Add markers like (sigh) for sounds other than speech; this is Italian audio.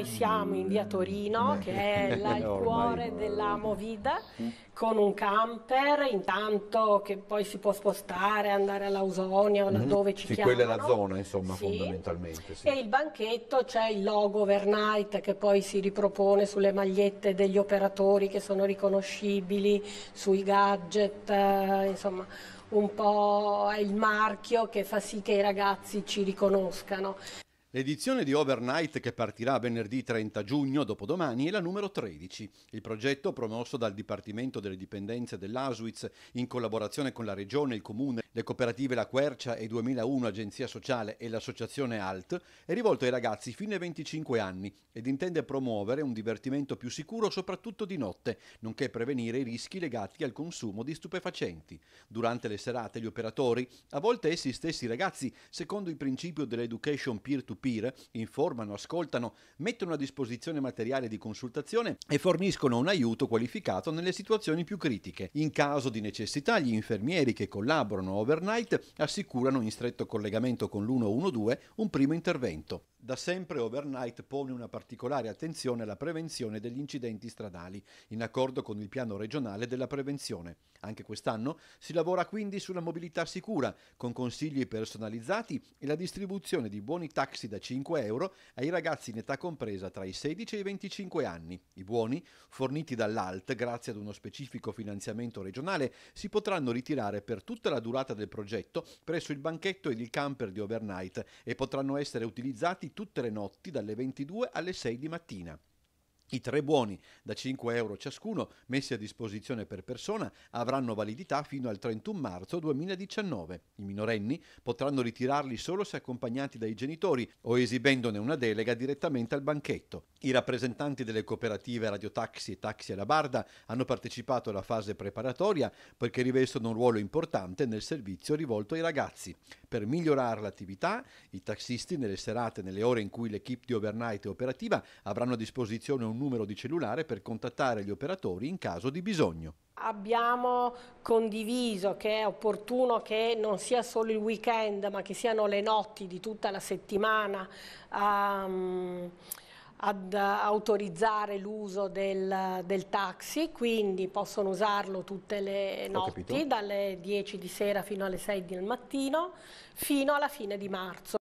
Noi siamo in via Torino, che è la, (laughs) il cuore della Movida, con un camper, intanto che poi si può spostare, andare all'Ausonia o laddove mhm. mm ci sì, chiamano. Quella è la zona, insomma, sì. fondamentalmente. Sì. E il banchetto c'è il logo overnight che poi si ripropone sulle magliette degli operatori che sono riconoscibili, sui gadget, eh, insomma un po' è il marchio che fa sì che i ragazzi ci riconoscano. L'edizione di Overnight che partirà venerdì 30 giugno, dopodomani, è la numero 13. Il progetto, promosso dal Dipartimento delle Dipendenze dell'Auschwitz in collaborazione con la Regione, il Comune, le cooperative La Quercia e 2001 Agenzia Sociale e l'associazione ALT, è rivolto ai ragazzi fino ai 25 anni ed intende promuovere un divertimento più sicuro soprattutto di notte, nonché prevenire i rischi legati al consumo di stupefacenti. Durante le serate gli operatori, a volte essi stessi ragazzi, secondo il principio dell'education peer-to-peer, colpire, informano, ascoltano, mettono a disposizione materiale di consultazione e forniscono un aiuto qualificato nelle situazioni più critiche. In caso di necessità, gli infermieri che collaborano overnight assicurano in stretto collegamento con l'112 un primo intervento. Da sempre Overnight pone una particolare attenzione alla prevenzione degli incidenti stradali, in accordo con il piano regionale della prevenzione. Anche quest'anno si lavora quindi sulla mobilità sicura, con consigli personalizzati e la distribuzione di buoni taxi da 5 euro ai ragazzi in età compresa tra i 16 e i 25 anni. I buoni, forniti dall'ALT grazie ad uno specifico finanziamento regionale, si potranno ritirare per tutta la durata del progetto presso il banchetto ed il camper di Overnight e potranno essere utilizzati tutte le notti dalle 22 alle 6 di mattina. I tre buoni da 5 euro ciascuno messi a disposizione per persona avranno validità fino al 31 marzo 2019. I minorenni potranno ritirarli solo se accompagnati dai genitori o esibendone una delega direttamente al banchetto. I rappresentanti delle cooperative Radiotaxi e Taxi alla Barda hanno partecipato alla fase preparatoria perché rivestono un ruolo importante nel servizio rivolto ai ragazzi. Per migliorare l'attività, i taxisti nelle serate e nelle ore in cui l'equipe di overnight è operativa avranno a disposizione un numero di cellulare per contattare gli operatori in caso di bisogno. Abbiamo condiviso che è opportuno che non sia solo il weekend ma che siano le notti di tutta la settimana um, ad autorizzare l'uso del, del, taxi, quindi possono usarlo tutte le notti, dalle 10 di sera fino alle 6 del mattino, fino alla fine di marzo.